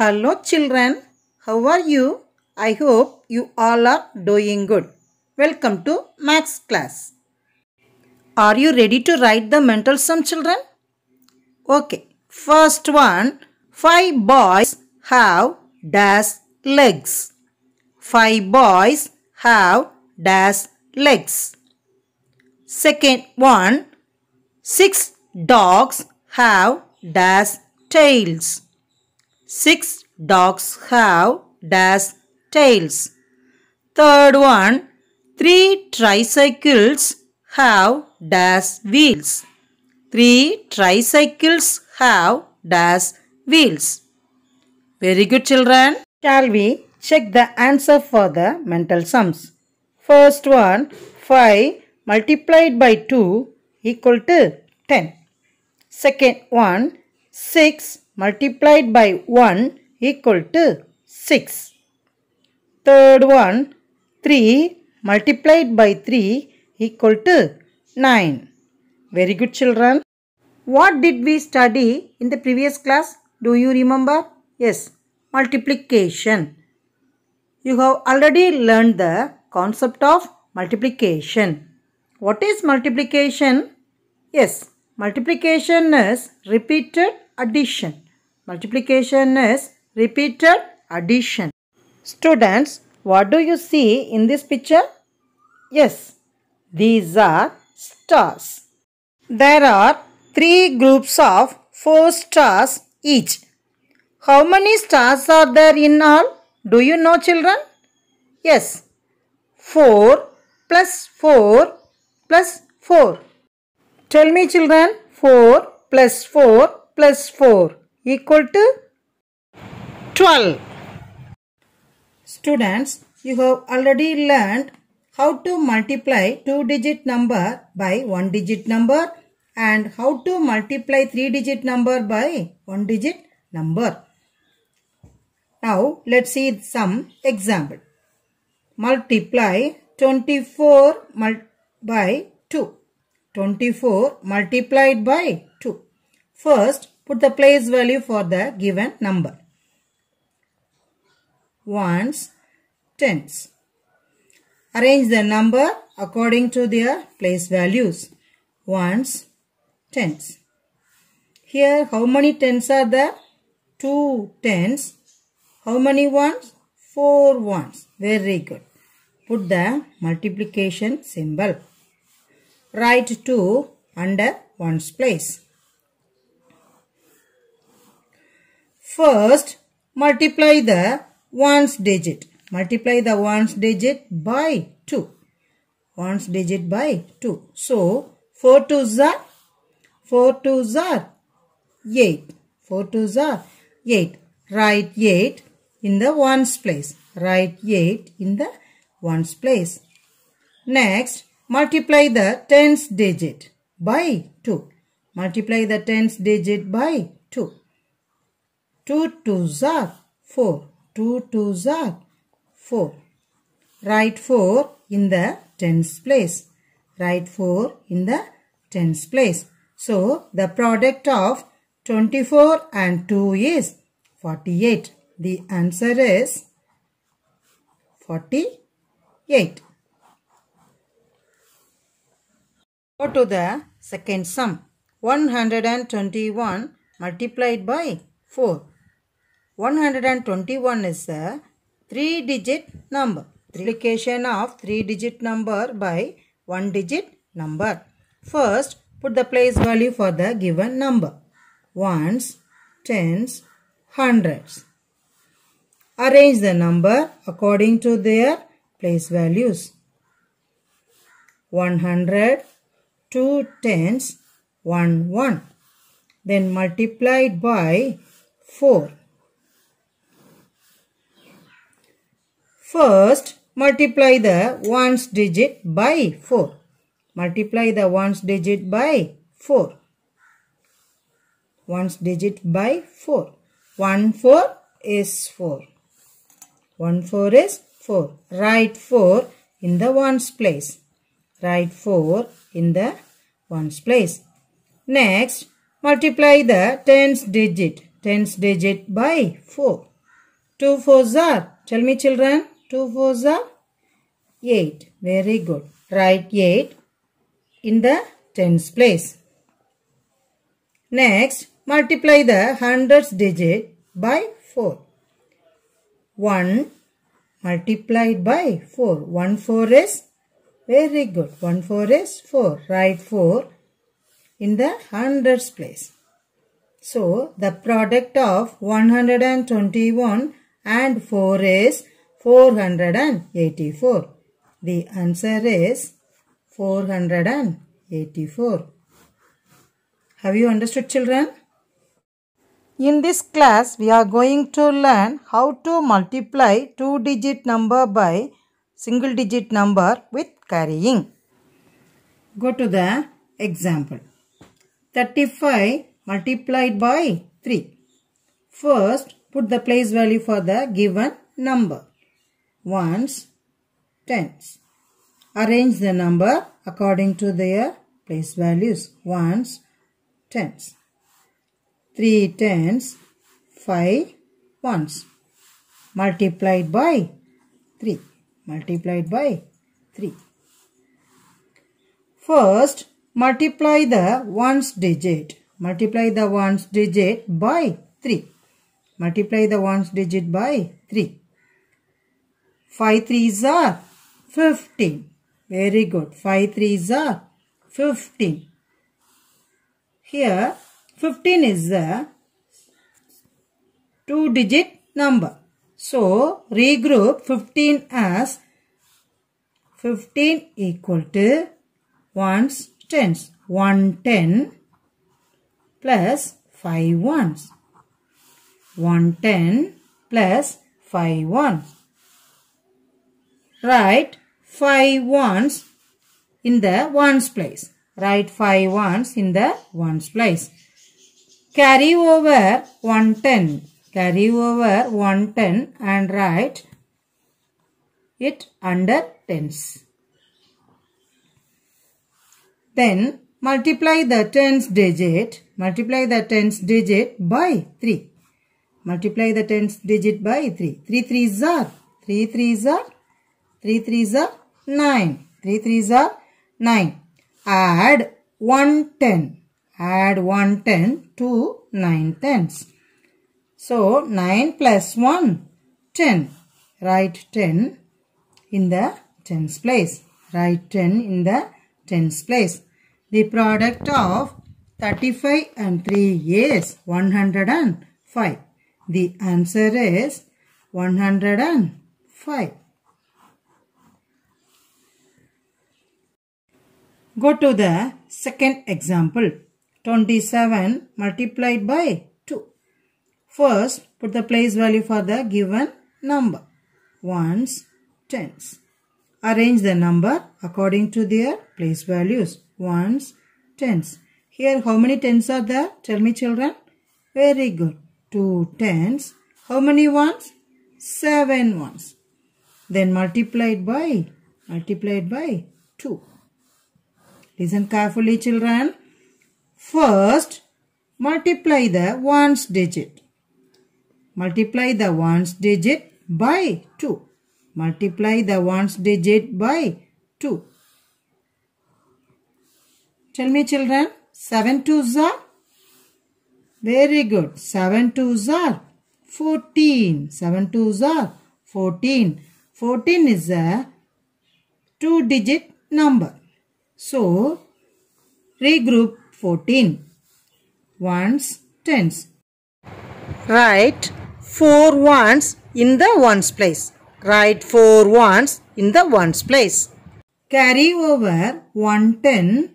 Hello children, how are you? I hope you all are doing good. Welcome to Max class. Are you ready to write the mental sum children? Okay, first one, five boys have dash legs. Five boys have dash legs. Second one, six dogs have dash tails Six dogs have dash tails. Third one, three tricycles have dash wheels. Three tricycles have dash wheels. Very good children. Shall we check the answer for the mental sums? First one, 5 multiplied by 2 equal to 10. Second one, 6 multiplied by 1 equal to 6. Third one, 3 multiplied by 3 equal to 9. Very good children. What did we study in the previous class? Do you remember? Yes, multiplication. You have already learned the concept of multiplication. What is multiplication? Yes, multiplication is repeated addition. Multiplication is repeated addition. Students, what do you see in this picture? Yes, these are stars. There are three groups of four stars each. How many stars are there in all? Do you know children? Yes, 4 plus 4 plus 4. Tell me children, 4 plus 4 plus 4 equal to 12. Students, you have already learned how to multiply 2-digit number by 1-digit number and how to multiply 3-digit number by 1-digit number. Now, let's see some example. Multiply 24 mul by 2. 24 multiplied by 2. First, Put the place value for the given number. Ones, tens. Arrange the number according to their place values. Ones, tens. Here how many tens are there? Two tens. How many ones? Four ones. Very good. Put the multiplication symbol. Write 2 under ones place. First, multiply the ones digit. Multiply the ones digit by 2. Ones digit by 2. So, 4 twos are 4 twos are 8. 4 are 8. Write 8 in the ones place. Write 8 in the ones place. Next, multiply the tens digit by 2. Multiply the tens digit by Two twos are four. Two twos are four. Write four in the tens place. Write four in the tens place. So the product of 24 and 2 is 48. The answer is 48. Go to the second sum. 121 multiplied by 4. 121 is a 3 digit number. Multiplication of 3 digit number by 1 digit number. First, put the place value for the given number. Ones, tens, hundreds. Arrange the number according to their place values. 100, 2 tens, 1, 1. Then it by 4. First, multiply the ones digit by 4. Multiply the ones digit by 4. Ones digit by 4. 1 4 is 4. 1 4 is 4. Write 4 in the ones place. Write 4 in the ones place. Next, multiply the tens digit. Tens digit by 4. 2 fours are, tell me children, 2 fours are 8. Very good. Write 8 in the tens place. Next, multiply the hundreds digit by 4. 1 multiplied by 4. 1 4 is very good. 1 4 is 4. Write 4 in the hundreds place. So, the product of 121 and 4 is 484. The answer is 484. Have you understood children? In this class, we are going to learn how to multiply two-digit number by single-digit number with carrying. Go to the example. 35 multiplied by 3. First, put the place value for the given number ones, tens. Arrange the number according to their place values. Ones, tens. Three tens, five ones. Multiplied by 3. Multiplied by 3. First, multiply the ones digit. Multiply the ones digit by 3. Multiply the ones digit by 3. 5 threes are 15. Very good. 5 threes are 15. Here 15 is a two digit number. So regroup 15 as 15 equal to 1's tens. 110 plus 5 ones. 110 plus 5 ones write 5 ones in the ones place. Write 5 ones in the ones place. Carry over 110. Carry over 110 and write it under tens. Then multiply the tens digit. Multiply the tens digit by 3. Multiply the tens digit by 3. 3 threes are. 3 threes are 3 3s are 9. 3 3s are 9. Add 110. Add 110 to 9 tens. So 9 plus 1, 10. Write 10 in the tens place. Write 10 in the tens place. The product of 35 and 3 is 105. The answer is 105. Go to the second example. 27 multiplied by 2. First, put the place value for the given number. Ones, tens. Arrange the number according to their place values. Ones, tens. Here, how many tens are there? Tell me children. Very good. Two tens. How many ones? Seven ones. Then multiplied by, multiplied by 2. Listen carefully children. First, multiply the ones digit. Multiply the ones digit by 2. Multiply the ones digit by 2. Tell me children, 7 twos are? Very good. 7 twos are 14. 7 twos are 14. 14 is a two digit number. So, regroup 14 ones, tens. Write 4 ones in the ones place. Write 4 ones in the ones place. Carry over 1 ten.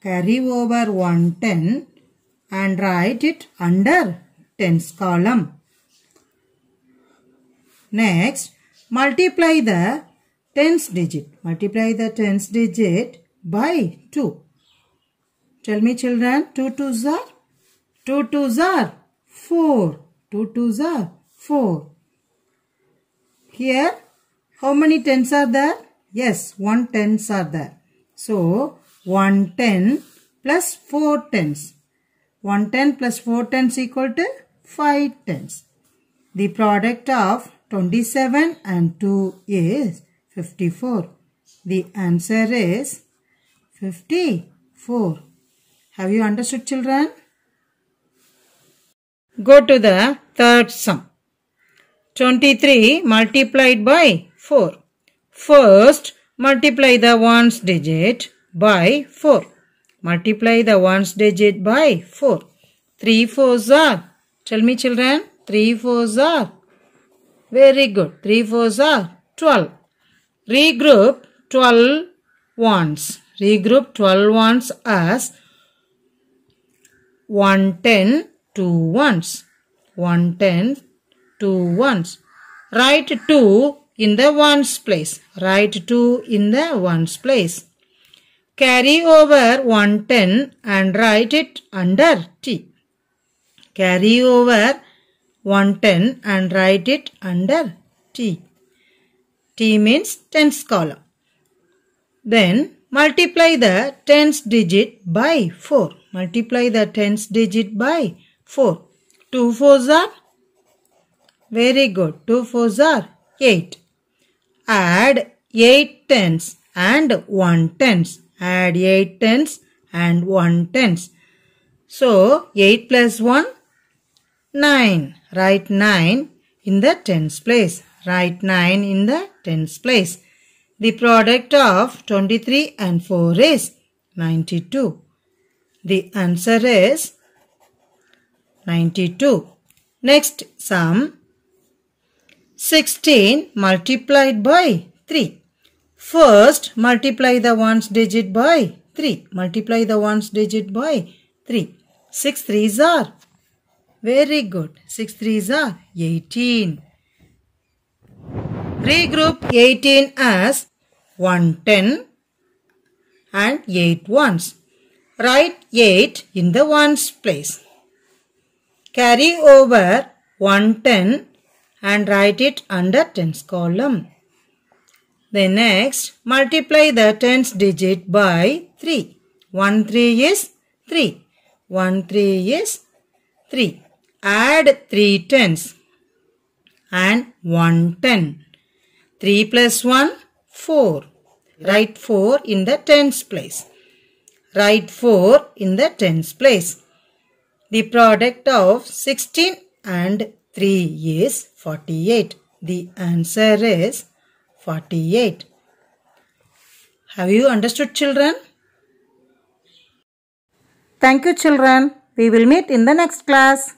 Carry over 1 ten and write it under tens column. Next, multiply the tens digit. Multiply the tens digit by 2. Tell me children, 2 twos are? 2 twos are 4. 2 twos are 4. Here, how many tens are there? Yes, 1 tens are there. So, 1 ten plus 4 tens. 1 ten plus 4 tens equal to 5 tens. The product of 27 and 2 is 54. The answer is 54. Have you understood children? Go to the third sum. 23 multiplied by 4. First, multiply the ones digit by 4. Multiply the ones digit by 4. 3 fours are. Tell me children, 3 fours are. Very good. 3 fours are 12 regroup 12 ones. Regroup 12 ones as 110, 2 wands. 110, 2 ones. Write 2 in the ones place. Write 2 in the ones place. Carry over 110 and write it under T. Carry over 110 and write it under T. T means tens column. Then multiply the tens digit by 4. Multiply the tens digit by 4. 2 fours are? Very good. 2 fours are 8. Add 8 tens and 1 tens. Add 8 tens and 1 tens. So 8 plus 1, 9. Write 9 in the tens place. Write 9 in the tens place. The product of 23 and 4 is 92. The answer is 92. Next sum. 16 multiplied by 3. First multiply the ones digit by 3. Multiply the ones digit by 3. 6 threes are. Very good. 6 threes are 18. Regroup 18 as 110 and 8 ones. Write 8 in the ones place. Carry over 110 and write it under tens column. Then next, multiply the tens digit by 3. 1 3 is 3. 1 3 is 3. Add 3 tens and 1 10. 3 plus 1, 4. Write 4 in the tens place. Write 4 in the tens place. The product of 16 and 3 is 48. The answer is 48. Have you understood children? Thank you children. We will meet in the next class.